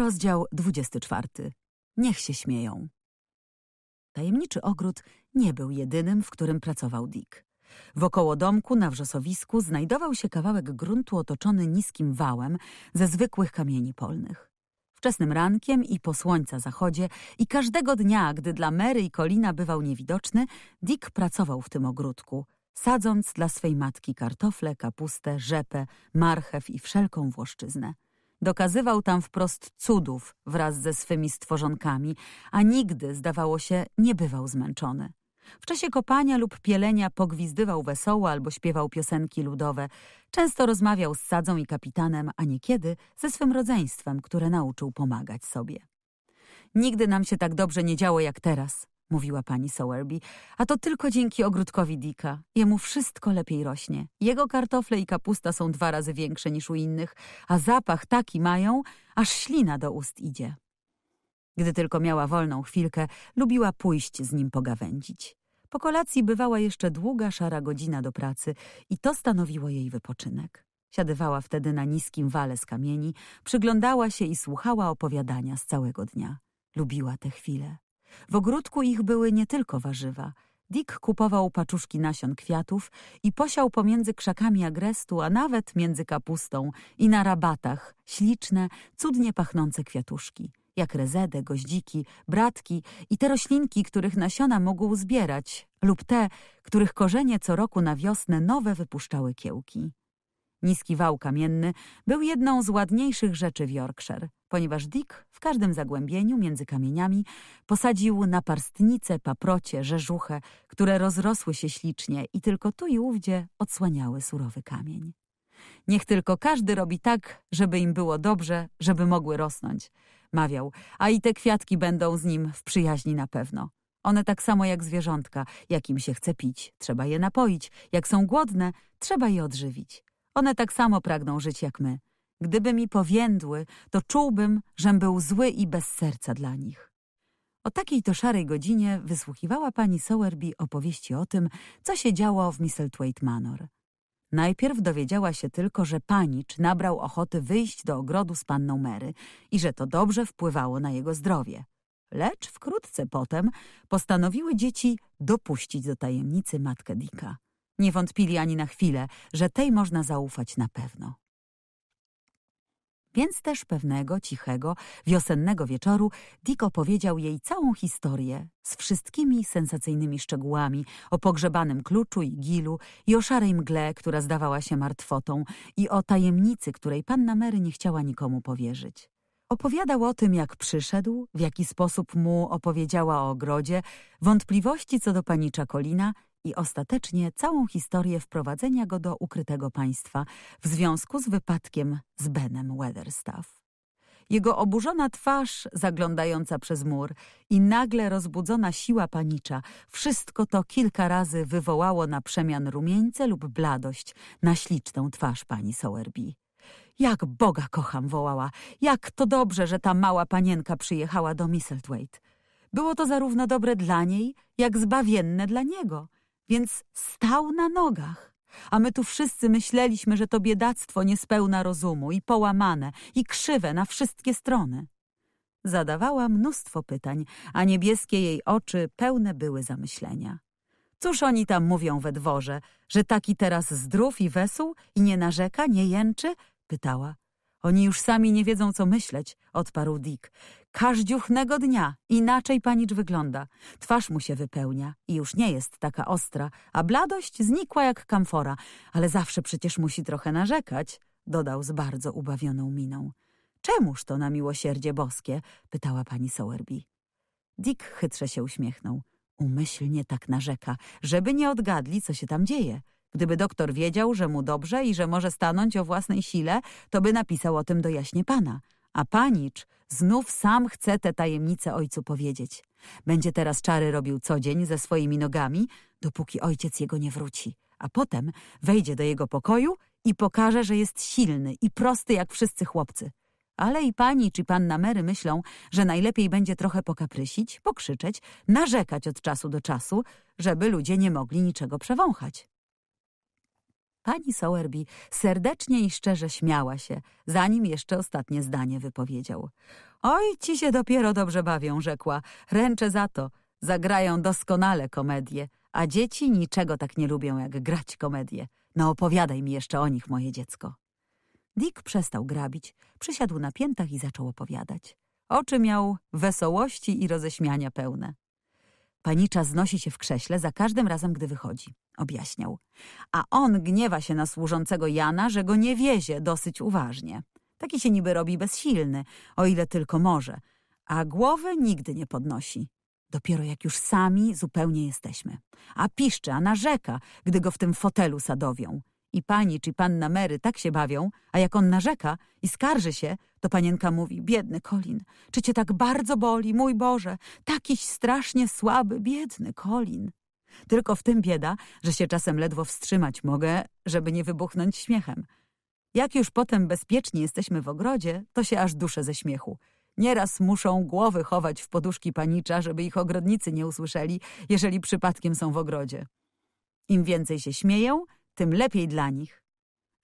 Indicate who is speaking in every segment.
Speaker 1: Rozdział 24. Niech się śmieją. Tajemniczy ogród nie był jedynym, w którym pracował Dick. Wokoło domku na wrzosowisku znajdował się kawałek gruntu otoczony niskim wałem ze zwykłych kamieni polnych. Wczesnym rankiem i po słońca zachodzie i każdego dnia, gdy dla Mary i Kolina bywał niewidoczny, Dick pracował w tym ogródku, sadząc dla swej matki kartofle, kapustę, rzepę, marchew i wszelką włoszczyznę. Dokazywał tam wprost cudów wraz ze swymi stworzonkami, a nigdy, zdawało się, nie bywał zmęczony. W czasie kopania lub pielenia pogwizdywał wesoło albo śpiewał piosenki ludowe. Często rozmawiał z sadzą i kapitanem, a niekiedy ze swym rodzeństwem, które nauczył pomagać sobie. Nigdy nam się tak dobrze nie działo jak teraz, mówiła pani Sowerby, a to tylko dzięki ogródkowi Dicka. Jemu wszystko lepiej rośnie. Jego kartofle i kapusta są dwa razy większe niż u innych, a zapach taki mają, aż ślina do ust idzie. Gdy tylko miała wolną chwilkę, lubiła pójść z nim pogawędzić. Po kolacji bywała jeszcze długa, szara godzina do pracy i to stanowiło jej wypoczynek. Siadywała wtedy na niskim wale z kamieni, przyglądała się i słuchała opowiadania z całego dnia. Lubiła te chwile. W ogródku ich były nie tylko warzywa. Dick kupował paczuszki nasion kwiatów i posiał pomiędzy krzakami agrestu, a nawet między kapustą i na rabatach śliczne, cudnie pachnące kwiatuszki, jak rezedę, goździki, bratki i te roślinki, których nasiona mógł zbierać, lub te, których korzenie co roku na wiosnę nowe wypuszczały kiełki. Niski wał kamienny był jedną z ładniejszych rzeczy w Yorkshire, ponieważ Dick w każdym zagłębieniu między kamieniami posadził naparstnice, paprocie, rzeżuchę, które rozrosły się ślicznie i tylko tu i ówdzie odsłaniały surowy kamień. Niech tylko każdy robi tak, żeby im było dobrze, żeby mogły rosnąć, mawiał, a i te kwiatki będą z nim w przyjaźni na pewno. One tak samo jak zwierzątka, jakim się chce pić, trzeba je napoić, jak są głodne, trzeba je odżywić. One tak samo pragną żyć jak my. Gdyby mi powiędły, to czułbym, żem był zły i bez serca dla nich. O takiej to szarej godzinie wysłuchiwała pani Sowerby opowieści o tym, co się działo w Misselthwaite Manor. Najpierw dowiedziała się tylko, że panicz nabrał ochoty wyjść do ogrodu z panną Mary i że to dobrze wpływało na jego zdrowie. Lecz wkrótce potem postanowiły dzieci dopuścić do tajemnicy matkę Dicka. Nie wątpili ani na chwilę, że tej można zaufać na pewno. Więc też pewnego cichego, wiosennego wieczoru Dick opowiedział jej całą historię z wszystkimi sensacyjnymi szczegółami o pogrzebanym kluczu i gilu i o szarej mgle, która zdawała się martwotą i o tajemnicy, której panna Mary nie chciała nikomu powierzyć. Opowiadał o tym, jak przyszedł, w jaki sposób mu opowiedziała o ogrodzie, wątpliwości co do panicza Kolina i ostatecznie całą historię wprowadzenia go do ukrytego państwa w związku z wypadkiem z Benem Weatherstaff. Jego oburzona twarz zaglądająca przez mur i nagle rozbudzona siła panicza, wszystko to kilka razy wywołało na przemian rumieńce lub bladość na śliczną twarz pani Sowerby. Jak Boga kocham, wołała. Jak to dobrze, że ta mała panienka przyjechała do Misselthwaite. Było to zarówno dobre dla niej, jak zbawienne dla niego – więc stał na nogach. A my tu wszyscy myśleliśmy, że to biedactwo niespełna rozumu i połamane, i krzywe na wszystkie strony. Zadawała mnóstwo pytań, a niebieskie jej oczy pełne były zamyślenia. Cóż oni tam mówią we dworze, że taki teraz zdrów i wesół i nie narzeka, nie jęczy? Pytała. Oni już sami nie wiedzą, co myśleć, odparł Dick. Każdziuchnego dnia inaczej panicz wygląda. Twarz mu się wypełnia i już nie jest taka ostra, a bladość znikła jak kamfora, ale zawsze przecież musi trochę narzekać, dodał z bardzo ubawioną miną. Czemuż to na miłosierdzie boskie? pytała pani Sowerby. Dick chytrze się uśmiechnął. Umyślnie tak narzeka, żeby nie odgadli, co się tam dzieje. Gdyby doktor wiedział, że mu dobrze i że może stanąć o własnej sile, to by napisał o tym do jaśnie pana. A panicz znów sam chce tę tajemnicę ojcu powiedzieć. Będzie teraz czary robił co dzień ze swoimi nogami, dopóki ojciec jego nie wróci. A potem wejdzie do jego pokoju i pokaże, że jest silny i prosty jak wszyscy chłopcy. Ale i pani czy panna Mary myślą, że najlepiej będzie trochę pokaprysić, pokrzyczeć, narzekać od czasu do czasu, żeby ludzie nie mogli niczego przewąchać. Pani Sowerby serdecznie i szczerze śmiała się, zanim jeszcze ostatnie zdanie wypowiedział. Oj, ci się dopiero dobrze bawią, rzekła. Ręczę za to. Zagrają doskonale komedie, a dzieci niczego tak nie lubią jak grać komedie. No opowiadaj mi jeszcze o nich, moje dziecko. Dick przestał grabić, przysiadł na piętach i zaczął opowiadać. Oczy miał wesołości i roześmiania pełne. Panicza znosi się w krześle za każdym razem, gdy wychodzi, objaśniał. A on gniewa się na służącego Jana, że go nie wiezie dosyć uważnie. Taki się niby robi bezsilny, o ile tylko może, a głowy nigdy nie podnosi. Dopiero jak już sami zupełnie jesteśmy. A piszcze, a narzeka, gdy go w tym fotelu sadowią. I panicz i panna Mary tak się bawią, a jak on narzeka i skarży się, to panienka mówi, biedny Kolin, czy cię tak bardzo boli, mój Boże, takiś strasznie słaby, biedny Kolin. Tylko w tym bieda, że się czasem ledwo wstrzymać mogę, żeby nie wybuchnąć śmiechem. Jak już potem bezpiecznie jesteśmy w ogrodzie, to się aż duszę ze śmiechu. Nieraz muszą głowy chować w poduszki panicza, żeby ich ogrodnicy nie usłyszeli, jeżeli przypadkiem są w ogrodzie. Im więcej się śmieją, tym lepiej dla nich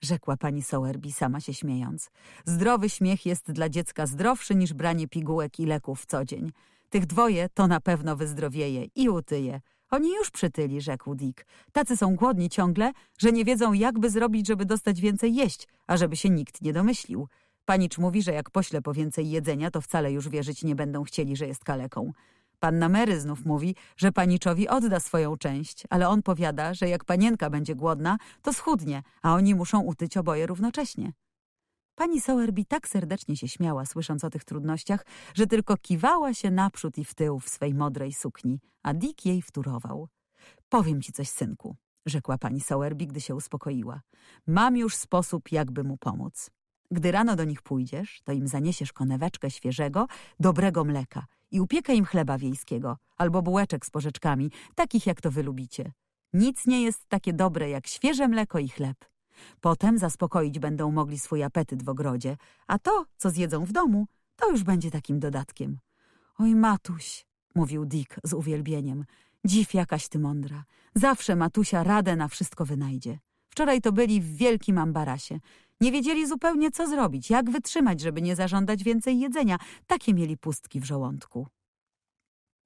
Speaker 1: rzekła pani Sowerby, sama się śmiejąc. Zdrowy śmiech jest dla dziecka zdrowszy niż branie pigułek i leków co dzień. Tych dwoje to na pewno wyzdrowieje i utyje. Oni już przytyli, rzekł Dick. Tacy są głodni ciągle, że nie wiedzą, jakby zrobić, żeby dostać więcej jeść, a żeby się nikt nie domyślił. Panicz mówi, że jak pośle po więcej jedzenia, to wcale już wierzyć nie będą chcieli, że jest kaleką. Panna Mary znów mówi, że paniczowi odda swoją część, ale on powiada, że jak panienka będzie głodna, to schudnie, a oni muszą utyć oboje równocześnie. Pani Sowerby tak serdecznie się śmiała, słysząc o tych trudnościach, że tylko kiwała się naprzód i w tył w swej modrej sukni, a Dick jej wturował. Powiem ci coś, synku, rzekła pani Sowerby, gdy się uspokoiła. Mam już sposób, jakby mu pomóc. Gdy rano do nich pójdziesz, to im zaniesiesz koneweczkę świeżego, dobrego mleka i upiekę im chleba wiejskiego albo bułeczek z porzeczkami, takich jak to wy lubicie. Nic nie jest takie dobre jak świeże mleko i chleb. Potem zaspokoić będą mogli swój apetyt w ogrodzie, a to, co zjedzą w domu, to już będzie takim dodatkiem. Oj, matuś, mówił Dick z uwielbieniem, dziw jakaś ty mądra. Zawsze matusia radę na wszystko wynajdzie. Wczoraj to byli w wielkim ambarasie. Nie wiedzieli zupełnie, co zrobić, jak wytrzymać, żeby nie zażądać więcej jedzenia. Takie mieli pustki w żołądku.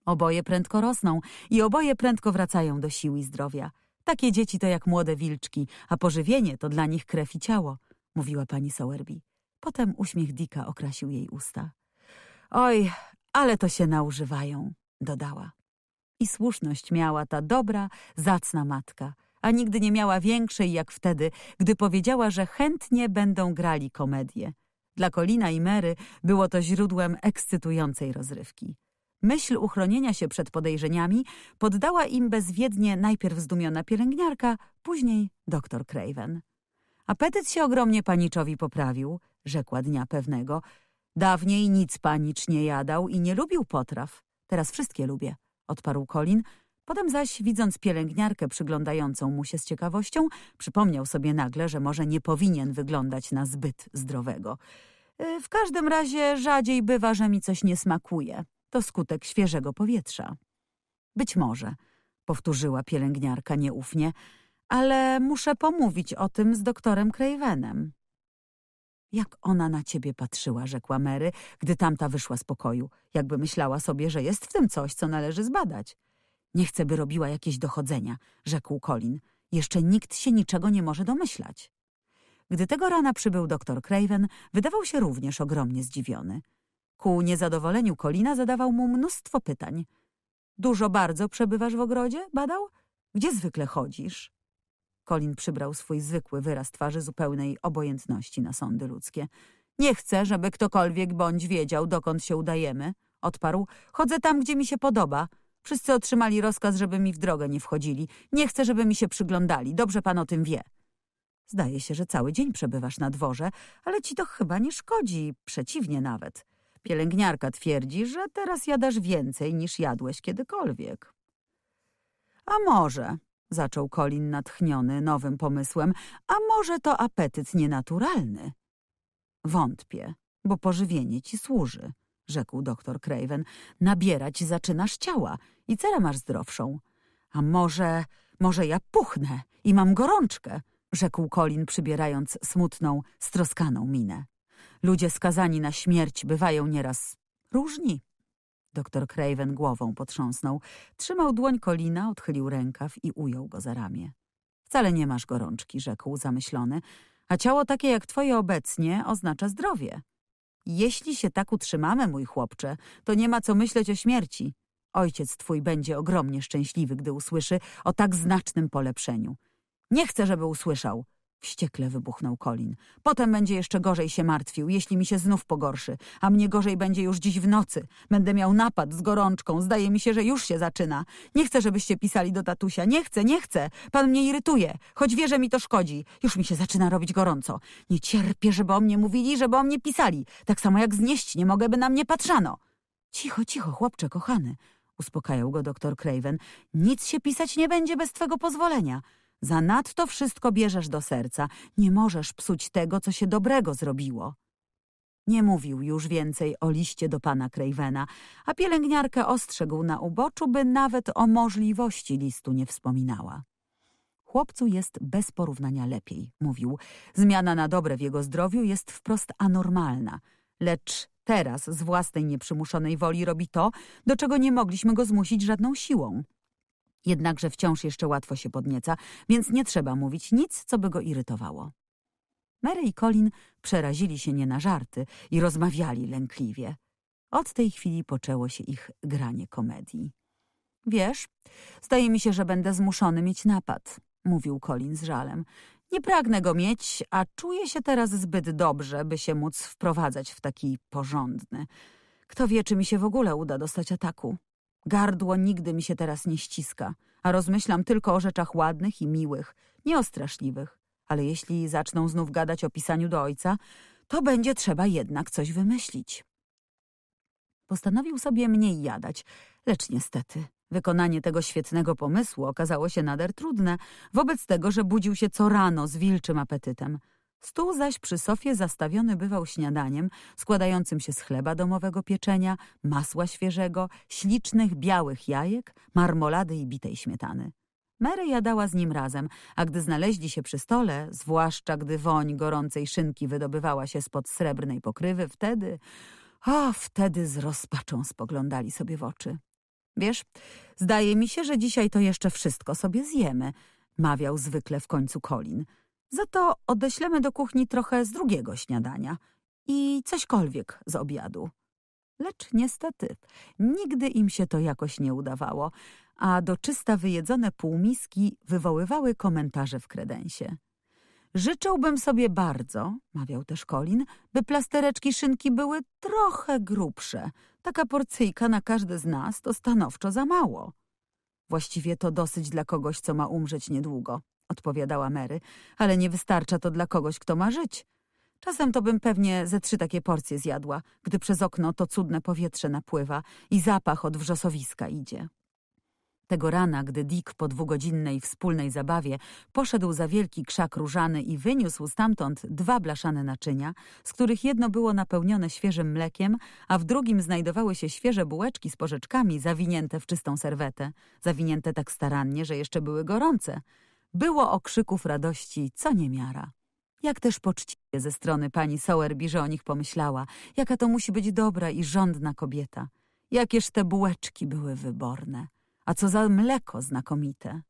Speaker 1: Oboje prędko rosną i oboje prędko wracają do siły i zdrowia. Takie dzieci to jak młode wilczki, a pożywienie to dla nich krew i ciało, mówiła pani Sowerby. Potem uśmiech Dika okrasił jej usta. Oj, ale to się naużywają, dodała. I słuszność miała ta dobra, zacna matka – a nigdy nie miała większej jak wtedy, gdy powiedziała, że chętnie będą grali komedię. Dla Kolina i Mary było to źródłem ekscytującej rozrywki. Myśl uchronienia się przed podejrzeniami poddała im bezwiednie najpierw zdumiona pielęgniarka, później doktor Craven. Apetyt się ogromnie paniczowi poprawił, rzekła dnia pewnego. Dawniej nic panicz nie jadał i nie lubił potraw. Teraz wszystkie lubię, odparł Colin, Potem zaś, widząc pielęgniarkę przyglądającą mu się z ciekawością, przypomniał sobie nagle, że może nie powinien wyglądać na zbyt zdrowego. Y, w każdym razie rzadziej bywa, że mi coś nie smakuje. To skutek świeżego powietrza. Być może, powtórzyła pielęgniarka nieufnie, ale muszę pomówić o tym z doktorem Cravenem. Jak ona na ciebie patrzyła, rzekła Mary, gdy tamta wyszła z pokoju, jakby myślała sobie, że jest w tym coś, co należy zbadać. Nie chcę, by robiła jakieś dochodzenia, rzekł Colin. Jeszcze nikt się niczego nie może domyślać. Gdy tego rana przybył doktor Craven, wydawał się również ogromnie zdziwiony. Ku niezadowoleniu Kolina zadawał mu mnóstwo pytań. Dużo bardzo przebywasz w ogrodzie? badał. Gdzie zwykle chodzisz? Kolin przybrał swój zwykły wyraz twarzy zupełnej obojętności na sądy ludzkie. Nie chcę, żeby ktokolwiek bądź wiedział, dokąd się udajemy, odparł. Chodzę tam, gdzie mi się podoba. Wszyscy otrzymali rozkaz, żeby mi w drogę nie wchodzili. Nie chcę, żeby mi się przyglądali. Dobrze pan o tym wie. Zdaje się, że cały dzień przebywasz na dworze, ale ci to chyba nie szkodzi. Przeciwnie nawet. Pielęgniarka twierdzi, że teraz jadasz więcej niż jadłeś kiedykolwiek. A może, zaczął Colin natchniony nowym pomysłem, a może to apetyt nienaturalny? Wątpię, bo pożywienie ci służy rzekł doktor Craven, nabierać zaczynasz ciała i cerę masz zdrowszą. A może, może ja puchnę i mam gorączkę, rzekł Colin, przybierając smutną, stroskaną minę. Ludzie skazani na śmierć bywają nieraz różni. Doktor Craven głową potrząsnął, trzymał dłoń Colina, odchylił rękaw i ujął go za ramię. Wcale nie masz gorączki, rzekł zamyślony, a ciało takie jak twoje obecnie oznacza zdrowie. Jeśli się tak utrzymamy, mój chłopcze, to nie ma co myśleć o śmierci. Ojciec twój będzie ogromnie szczęśliwy, gdy usłyszy o tak znacznym polepszeniu. Nie chcę, żeby usłyszał – Wściekle wybuchnął Colin. Potem będzie jeszcze gorzej się martwił, jeśli mi się znów pogorszy, a mnie gorzej będzie już dziś w nocy. Będę miał napad z gorączką, zdaje mi się, że już się zaczyna. Nie chcę, żebyście pisali do tatusia, nie chcę, nie chcę. Pan mnie irytuje, choć wie, że mi to szkodzi. Już mi się zaczyna robić gorąco. Nie cierpię, żeby o mnie mówili, żeby o mnie pisali. Tak samo jak znieść nie mogę, by na mnie patrzano. Cicho, cicho, chłopcze, kochany, uspokajał go doktor Craven. Nic się pisać nie będzie bez twego pozwolenia. Zanadto wszystko bierzesz do serca. Nie możesz psuć tego, co się dobrego zrobiło. Nie mówił już więcej o liście do pana Cravena, a pielęgniarkę ostrzegł na uboczu, by nawet o możliwości listu nie wspominała. Chłopcu jest bez porównania lepiej, mówił. Zmiana na dobre w jego zdrowiu jest wprost anormalna, lecz teraz z własnej nieprzymuszonej woli robi to, do czego nie mogliśmy go zmusić żadną siłą. Jednakże wciąż jeszcze łatwo się podnieca, więc nie trzeba mówić nic, co by go irytowało. Mary i Colin przerazili się nie na żarty i rozmawiali lękliwie. Od tej chwili poczęło się ich granie komedii. Wiesz, zdaje mi się, że będę zmuszony mieć napad, mówił Colin z żalem. Nie pragnę go mieć, a czuję się teraz zbyt dobrze, by się móc wprowadzać w taki porządny. Kto wie, czy mi się w ogóle uda dostać ataku. Gardło nigdy mi się teraz nie ściska, a rozmyślam tylko o rzeczach ładnych i miłych, nie o straszliwych. Ale jeśli zaczną znów gadać o pisaniu do ojca, to będzie trzeba jednak coś wymyślić. Postanowił sobie mniej jadać, lecz niestety Wykonanie tego świetnego pomysłu okazało się nader trudne, wobec tego, że budził się co rano z wilczym apetytem. Stół zaś przy sofie zastawiony bywał śniadaniem składającym się z chleba domowego pieczenia, masła świeżego, ślicznych białych jajek, marmolady i bitej śmietany. Mary jadała z nim razem, a gdy znaleźli się przy stole, zwłaszcza gdy woń gorącej szynki wydobywała się spod srebrnej pokrywy, wtedy, a wtedy z rozpaczą spoglądali sobie w oczy. Wiesz, zdaje mi się, że dzisiaj to jeszcze wszystko sobie zjemy, mawiał zwykle w końcu Colin – za to odeślemy do kuchni trochę z drugiego śniadania i cośkolwiek z obiadu. Lecz niestety, nigdy im się to jakoś nie udawało, a do czysta wyjedzone półmiski wywoływały komentarze w kredensie. Życzyłbym sobie bardzo, mawiał też Colin, by plastereczki szynki były trochę grubsze. Taka porcyjka na każde z nas to stanowczo za mało. Właściwie to dosyć dla kogoś, co ma umrzeć niedługo, odpowiadała Mary, ale nie wystarcza to dla kogoś, kto ma żyć. Czasem to bym pewnie ze trzy takie porcje zjadła, gdy przez okno to cudne powietrze napływa i zapach od wrzosowiska idzie. Tego rana, gdy Dick po dwugodzinnej wspólnej zabawie poszedł za wielki krzak różany i wyniósł stamtąd dwa blaszane naczynia, z których jedno było napełnione świeżym mlekiem, a w drugim znajdowały się świeże bułeczki z porzeczkami zawinięte w czystą serwetę, zawinięte tak starannie, że jeszcze były gorące – było okrzyków radości co niemiara. Jak też poczciwie ze strony pani Sowerby, że o nich pomyślała. Jaka to musi być dobra i rządna kobieta. Jakież te bułeczki były wyborne. A co za mleko znakomite.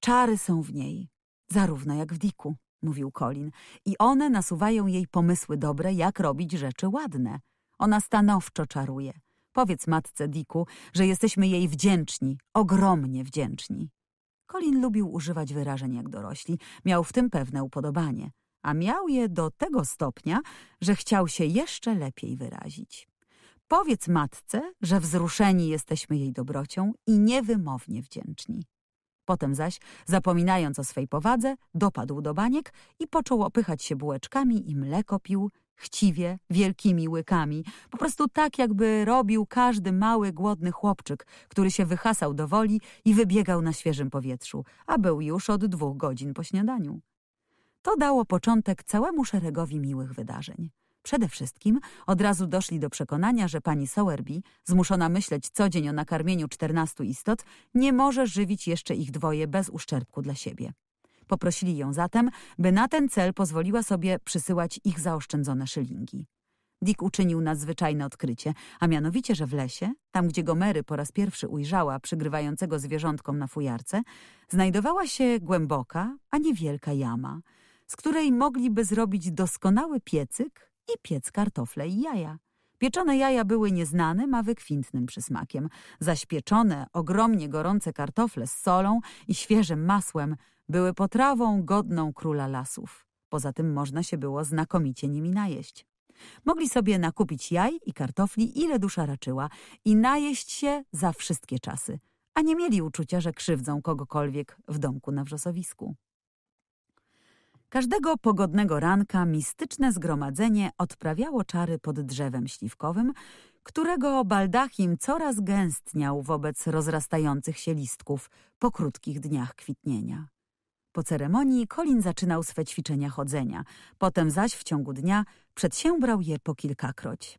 Speaker 1: Czary są w niej, zarówno jak w Diku, mówił Colin. I one nasuwają jej pomysły dobre, jak robić rzeczy ładne. Ona stanowczo czaruje. Powiedz matce Diku, że jesteśmy jej wdzięczni, ogromnie wdzięczni. Colin lubił używać wyrażeń jak dorośli, miał w tym pewne upodobanie, a miał je do tego stopnia, że chciał się jeszcze lepiej wyrazić. Powiedz matce, że wzruszeni jesteśmy jej dobrocią i niewymownie wdzięczni. Potem zaś, zapominając o swej powadze, dopadł do baniek i począł opychać się bułeczkami i mleko pił, chciwie, wielkimi łykami, po prostu tak, jakby robił każdy mały, głodny chłopczyk, który się wyhasał do woli i wybiegał na świeżym powietrzu, a był już od dwóch godzin po śniadaniu. To dało początek całemu szeregowi miłych wydarzeń. Przede wszystkim od razu doszli do przekonania, że pani Sowerby, zmuszona myśleć co dzień o nakarmieniu czternastu istot, nie może żywić jeszcze ich dwoje bez uszczerbku dla siebie. Poprosili ją zatem, by na ten cel pozwoliła sobie przysyłać ich zaoszczędzone szylingi. Dick uczynił nadzwyczajne odkrycie, a mianowicie, że w lesie, tam gdzie Gomery po raz pierwszy ujrzała przygrywającego zwierzątkom na fujarce, znajdowała się głęboka, a niewielka jama, z której mogliby zrobić doskonały piecyk i piec kartofle i jaja. Pieczone jaja były nieznanym, a wykwintnym przysmakiem, zaś pieczone, ogromnie gorące kartofle z solą i świeżym masłem były potrawą godną króla lasów. Poza tym można się było znakomicie nimi najeść. Mogli sobie nakupić jaj i kartofli, ile dusza raczyła, i najeść się za wszystkie czasy, a nie mieli uczucia, że krzywdzą kogokolwiek w domku na wrzosowisku. Każdego pogodnego ranka mistyczne zgromadzenie odprawiało czary pod drzewem śliwkowym, którego baldachim coraz gęstniał wobec rozrastających się listków po krótkich dniach kwitnienia. Po ceremonii Colin zaczynał swe ćwiczenia chodzenia, potem zaś w ciągu dnia przedsiębrał je po kilkakroć.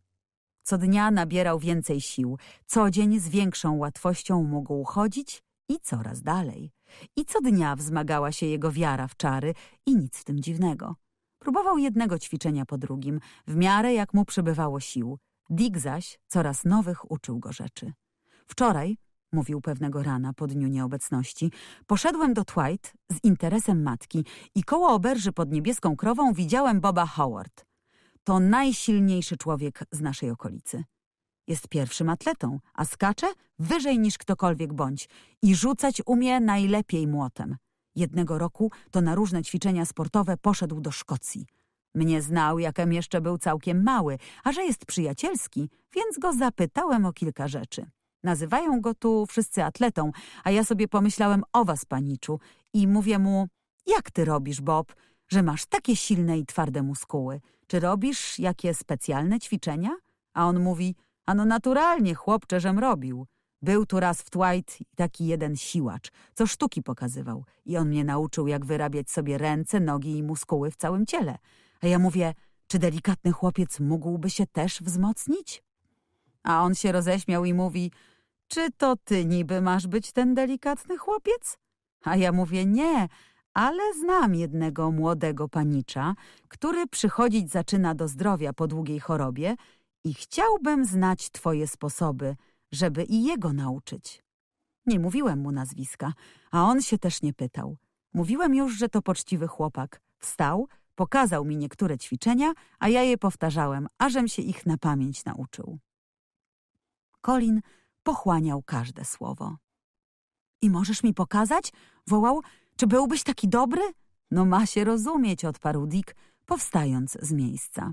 Speaker 1: Co dnia nabierał więcej sił, co dzień z większą łatwością mógł chodzić i coraz dalej. I co dnia wzmagała się jego wiara w czary i nic w tym dziwnego. Próbował jednego ćwiczenia po drugim, w miarę jak mu przybywało sił. Dick zaś coraz nowych uczył go rzeczy. Wczoraj mówił pewnego rana po dniu nieobecności, poszedłem do Twight z interesem matki i koło oberży pod niebieską krową widziałem Boba Howard. To najsilniejszy człowiek z naszej okolicy. Jest pierwszym atletą, a skacze wyżej niż ktokolwiek bądź i rzucać umie najlepiej młotem. Jednego roku to na różne ćwiczenia sportowe poszedł do Szkocji. Mnie znał, jakem jeszcze był całkiem mały, a że jest przyjacielski, więc go zapytałem o kilka rzeczy. Nazywają go tu wszyscy atletą, a ja sobie pomyślałem o was, paniczu, i mówię mu, jak ty robisz, Bob, że masz takie silne i twarde muskuły? Czy robisz jakie specjalne ćwiczenia? A on mówi, ano naturalnie, chłopcze, żem robił. Był tu raz w Twilight taki jeden siłacz, co sztuki pokazywał. I on mnie nauczył, jak wyrabiać sobie ręce, nogi i muskuły w całym ciele. A ja mówię, czy delikatny chłopiec mógłby się też wzmocnić? A on się roześmiał i mówi, czy to ty niby masz być ten delikatny chłopiec? A ja mówię, nie, ale znam jednego młodego panicza, który przychodzić zaczyna do zdrowia po długiej chorobie i chciałbym znać twoje sposoby, żeby i jego nauczyć. Nie mówiłem mu nazwiska, a on się też nie pytał. Mówiłem już, że to poczciwy chłopak. Wstał, pokazał mi niektóre ćwiczenia, a ja je powtarzałem, ażem się ich na pamięć nauczył. Colin pochłaniał każde słowo. I możesz mi pokazać? wołał. Czy byłbyś taki dobry? No ma się rozumieć, odparł Dick, powstając z miejsca.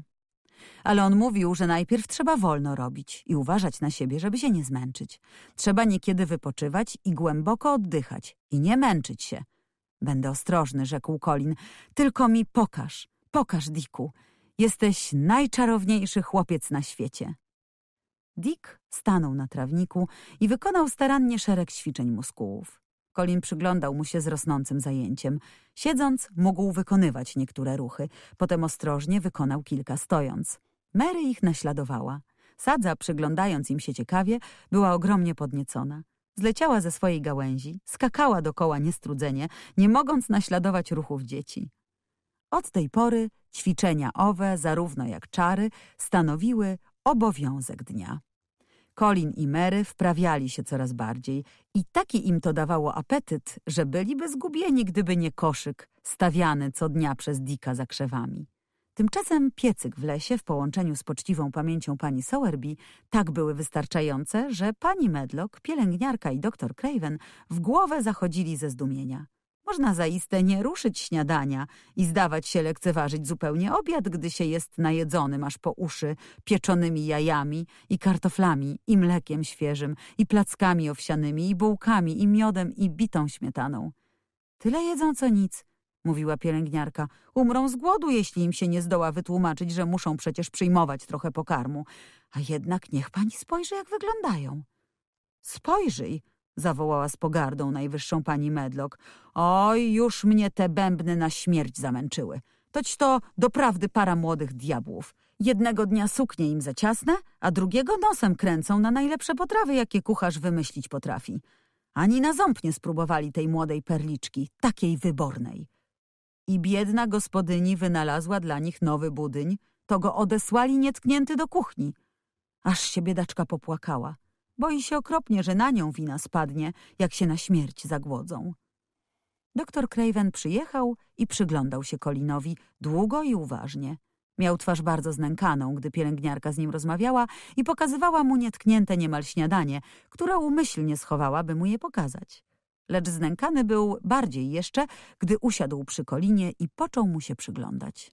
Speaker 1: Ale on mówił, że najpierw trzeba wolno robić i uważać na siebie, żeby się nie zmęczyć. Trzeba niekiedy wypoczywać i głęboko oddychać i nie męczyć się. Będę ostrożny, rzekł Colin. Tylko mi pokaż, pokaż, Diku. Jesteś najczarowniejszy chłopiec na świecie. Dick stanął na trawniku i wykonał starannie szereg ćwiczeń muskułów. Colin przyglądał mu się z rosnącym zajęciem. Siedząc, mógł wykonywać niektóre ruchy. Potem ostrożnie wykonał kilka stojąc. Mary ich naśladowała. Sadza, przyglądając im się ciekawie, była ogromnie podniecona. Zleciała ze swojej gałęzi, skakała dokoła niestrudzenie, nie mogąc naśladować ruchów dzieci. Od tej pory ćwiczenia owe, zarówno jak czary, stanowiły obowiązek dnia. Colin i Mary wprawiali się coraz bardziej i taki im to dawało apetyt, że byliby zgubieni, gdyby nie koszyk stawiany co dnia przez Dika za krzewami. Tymczasem piecyk w lesie w połączeniu z poczciwą pamięcią pani Sowerby tak były wystarczające, że pani Medlock, pielęgniarka i doktor Craven w głowę zachodzili ze zdumienia. Można zaiste nie ruszyć śniadania i zdawać się lekceważyć zupełnie obiad, gdy się jest najedzonym aż po uszy pieczonymi jajami i kartoflami i mlekiem świeżym i plackami owsianymi i bułkami i miodem i bitą śmietaną. Tyle jedzą co nic, mówiła pielęgniarka. Umrą z głodu, jeśli im się nie zdoła wytłumaczyć, że muszą przecież przyjmować trochę pokarmu. A jednak niech pani spojrzy, jak wyglądają. Spojrzyj, zawołała z pogardą najwyższą pani Medlock. Oj, już mnie te bębny na śmierć zamęczyły. Toć to doprawdy para młodych diabłów. Jednego dnia suknie im za ciasne, a drugiego nosem kręcą na najlepsze potrawy, jakie kucharz wymyślić potrafi. Ani na ząb nie spróbowali tej młodej perliczki, takiej wybornej. I biedna gospodyni wynalazła dla nich nowy budyń, to go odesłali nietknięty do kuchni. Aż się biedaczka popłakała. Boi się okropnie, że na nią wina spadnie, jak się na śmierć zagłodzą. Doktor Craven przyjechał i przyglądał się Colinowi długo i uważnie. Miał twarz bardzo znękaną, gdy pielęgniarka z nim rozmawiała i pokazywała mu nietknięte niemal śniadanie, które umyślnie schowała, by mu je pokazać. Lecz znękany był bardziej jeszcze, gdy usiadł przy Kolinie i począł mu się przyglądać.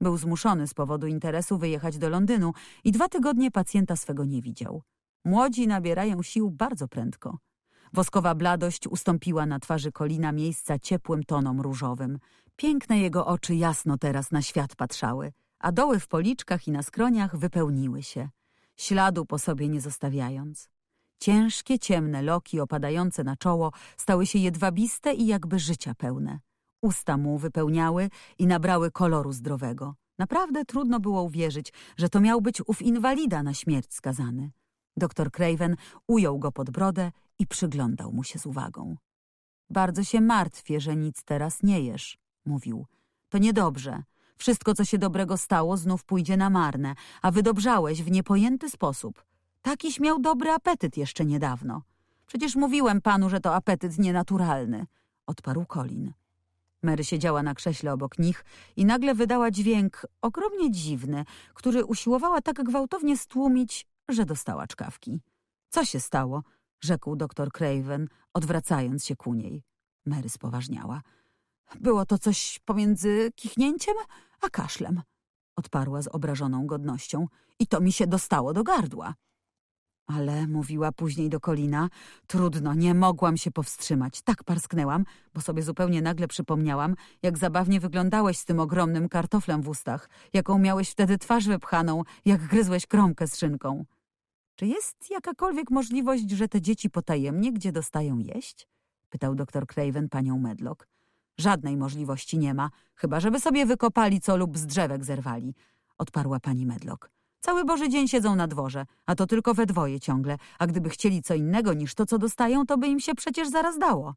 Speaker 1: Był zmuszony z powodu interesu wyjechać do Londynu i dwa tygodnie pacjenta swego nie widział. Młodzi nabierają sił bardzo prędko. Woskowa bladość ustąpiła na twarzy Kolina miejsca ciepłym tonom różowym. Piękne jego oczy jasno teraz na świat patrzały, a doły w policzkach i na skroniach wypełniły się, śladu po sobie nie zostawiając. Ciężkie, ciemne loki opadające na czoło stały się jedwabiste i jakby życia pełne. Usta mu wypełniały i nabrały koloru zdrowego. Naprawdę trudno było uwierzyć, że to miał być ów inwalida na śmierć skazany. Doktor Craven ujął go pod brodę i przyglądał mu się z uwagą. Bardzo się martwię, że nic teraz nie jesz, mówił. To niedobrze. Wszystko, co się dobrego stało, znów pójdzie na marne, a wydobrzałeś w niepojęty sposób. Takiś miał dobry apetyt jeszcze niedawno. Przecież mówiłem panu, że to apetyt nienaturalny, odparł Colin. Mary siedziała na krześle obok nich i nagle wydała dźwięk, ogromnie dziwny, który usiłowała tak gwałtownie stłumić, że dostała czkawki. Co się stało? rzekł doktor Craven, odwracając się ku niej. Mary spoważniała. Było to coś pomiędzy kichnięciem a kaszlem, odparła z obrażoną godnością. I to mi się dostało do gardła. Ale, mówiła później do Kolina, trudno, nie mogłam się powstrzymać. Tak parsknęłam, bo sobie zupełnie nagle przypomniałam, jak zabawnie wyglądałeś z tym ogromnym kartoflem w ustach, jaką miałeś wtedy twarz wypchaną, jak gryzłeś kromkę z szynką. Czy jest jakakolwiek możliwość, że te dzieci potajemnie gdzie dostają jeść? Pytał doktor Craven panią Medlock. Żadnej możliwości nie ma, chyba żeby sobie wykopali co lub z drzewek zerwali, odparła pani Medlock. Cały Boży dzień siedzą na dworze, a to tylko we dwoje ciągle, a gdyby chcieli co innego niż to, co dostają, to by im się przecież zaraz dało.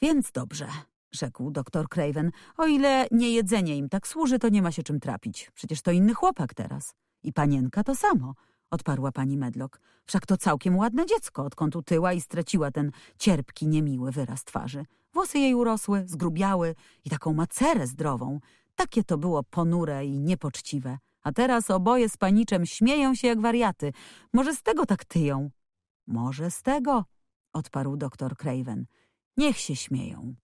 Speaker 1: Więc dobrze, rzekł doktor Craven. O ile nie jedzenie im tak służy, to nie ma się czym trapić. Przecież to inny chłopak teraz. I panienka to samo odparła pani Medlock. Wszak to całkiem ładne dziecko, odkąd utyła i straciła ten cierpki, niemiły wyraz twarzy. Włosy jej urosły, zgrubiały i taką macerę zdrową. Takie to było ponure i niepoczciwe. A teraz oboje z paniczem śmieją się jak wariaty. Może z tego tak tyją? Może z tego, odparł doktor Craven. Niech się śmieją.